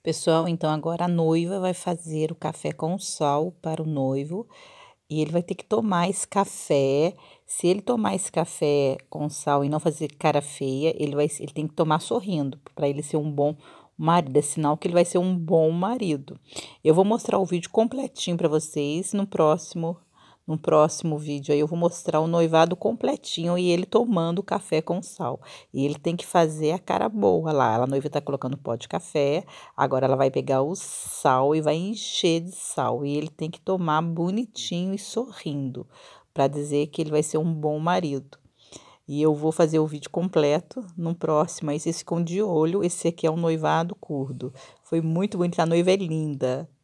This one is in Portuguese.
Pessoal, então agora a noiva vai fazer o café com sal para o noivo e ele vai ter que tomar esse café. Se ele tomar esse café com sal e não fazer cara feia, ele vai ele tem que tomar sorrindo para ele ser um bom marido, é sinal que ele vai ser um bom marido. Eu vou mostrar o vídeo completinho para vocês no próximo no próximo vídeo aí eu vou mostrar o noivado completinho e ele tomando café com sal. E ele tem que fazer a cara boa lá. A noiva tá colocando pó de café, agora ela vai pegar o sal e vai encher de sal. E ele tem que tomar bonitinho e sorrindo para dizer que ele vai ser um bom marido. E eu vou fazer o vídeo completo no próximo. Aí vocês ficam de olho. Esse aqui é um noivado curdo. Foi muito bonito. A noiva é linda.